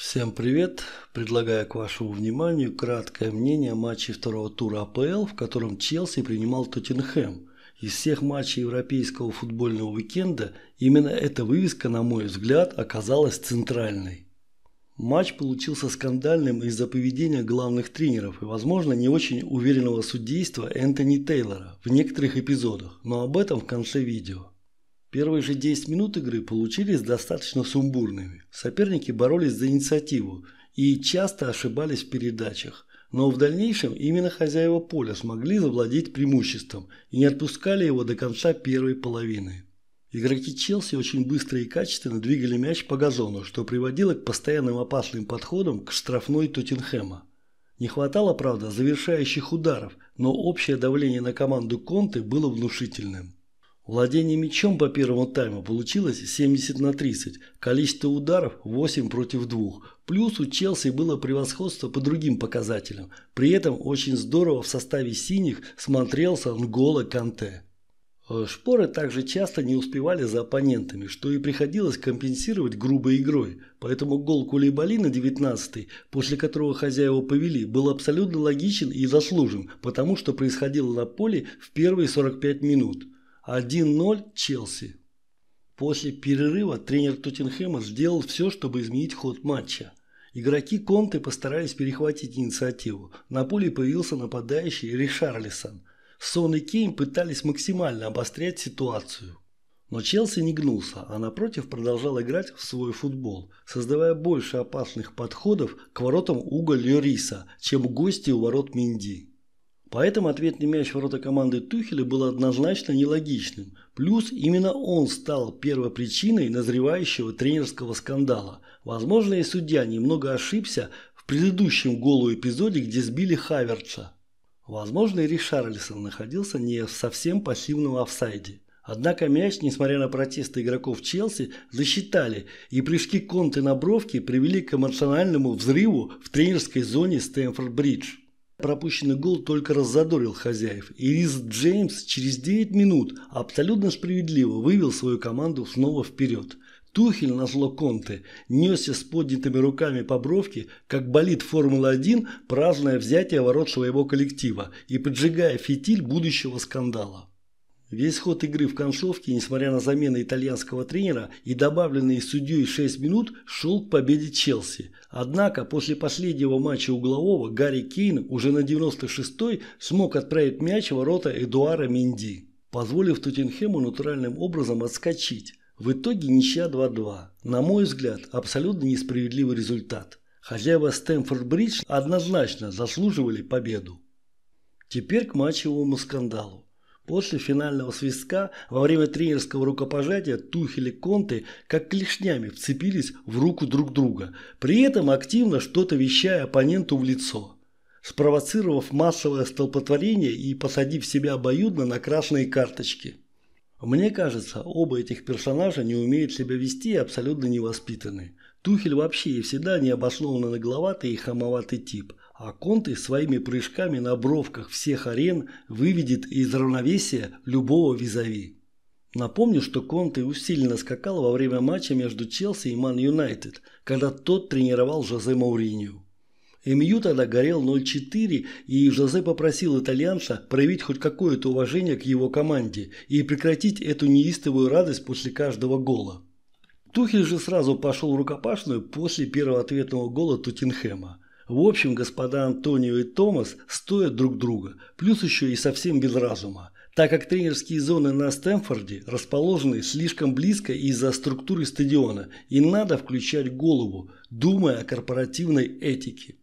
Всем привет! Предлагаю к вашему вниманию краткое мнение матчей второго тура АПЛ, в котором Челси принимал Тоттенхэм. Из всех матчей европейского футбольного уикенда именно эта вывеска, на мой взгляд, оказалась центральной. Матч получился скандальным из-за поведения главных тренеров и, возможно, не очень уверенного судейства Энтони Тейлора в некоторых эпизодах, но об этом в конце видео. Первые же 10 минут игры получились достаточно сумбурными. Соперники боролись за инициативу и часто ошибались в передачах. Но в дальнейшем именно хозяева поля смогли завладеть преимуществом и не отпускали его до конца первой половины. Игроки Челси очень быстро и качественно двигали мяч по газону, что приводило к постоянным опасным подходам к штрафной Тоттенхэма. Не хватало, правда, завершающих ударов, но общее давление на команду Конте было внушительным. Владение мячом по первому тайму получилось 70 на 30, количество ударов 8 против 2. Плюс у Челси было превосходство по другим показателям. При этом очень здорово в составе синих смотрелся Нголо Канте. Э, шпоры также часто не успевали за оппонентами, что и приходилось компенсировать грубой игрой. Поэтому гол Кулейбали на 19-й, после которого хозяева повели, был абсолютно логичен и заслужен, потому что происходило на поле в первые 45 минут. 1-0 Челси. После перерыва тренер Тоттенхэма сделал все, чтобы изменить ход матча. Игроки Конте постарались перехватить инициативу. На поле появился нападающий Ришарлисон. Сон и Кейн пытались максимально обострять ситуацию. Но Челси не гнулся, а напротив продолжал играть в свой футбол, создавая больше опасных подходов к воротам Уга Льориса, чем гости у ворот Минди. Поэтому ответный мяч ворота команды Тухеля был однозначно нелогичным. Плюс именно он стал первопричиной назревающего тренерского скандала. Возможно, и судья немного ошибся в предыдущем голу эпизоде, где сбили Хаверча. Возможно, и Ришарлисон находился не в совсем пассивном офсайде. Однако мяч, несмотря на протесты игроков Челси, засчитали, и прыжки Конте на бровки привели к эмоциональному взрыву в тренерской зоне Стэнфорд-Бридж. Пропущенный гол только раззадорил хозяев, и Риз Джеймс через 9 минут абсолютно справедливо вывел свою команду снова вперед. Тухель на зло Конте несся с поднятыми руками по бровке, как болит Формула-1, праздное взятие ворот своего коллектива и поджигая фитиль будущего скандала. Весь ход игры в концовке, несмотря на замены итальянского тренера и добавленные судьей 6 минут, шел к победе Челси. Однако после последнего матча углового Гарри Кейн уже на 96-й смог отправить мяч в ворота Эдуара Минди, позволив Тоттенхэму натуральным образом отскочить. В итоге ничья 2-2. На мой взгляд, абсолютно несправедливый результат. Хозяева Стэнфорд-Бридж однозначно заслуживали победу. Теперь к матчевому скандалу. После финального свистка, во время тренерского рукопожатия, Тухель и Конте как клешнями вцепились в руку друг друга, при этом активно что-то вещая оппоненту в лицо. Спровоцировав массовое столпотворение и посадив себя обоюдно на красные карточки. Мне кажется, оба этих персонажа не умеют себя вести и абсолютно невоспитаны. Тухель вообще и всегда необоснованно нагловатый и хамоватый тип а Конте своими прыжками на бровках всех арен выведет из равновесия любого визави. Напомню, что Конте усиленно скакал во время матча между Челси и Ман Юнайтед, когда тот тренировал Жозе Мауринью. МЮ тогда горел 0-4, и Жозе попросил итальянца проявить хоть какое-то уважение к его команде и прекратить эту неистовую радость после каждого гола. Тухель же сразу пошел в рукопашную после первого ответного гола Тоттенхэма – в общем, господа Антонио и Томас стоят друг друга, плюс еще и совсем без разума, так как тренерские зоны на Стэнфорде расположены слишком близко из-за структуры стадиона, и надо включать голову, думая о корпоративной этике.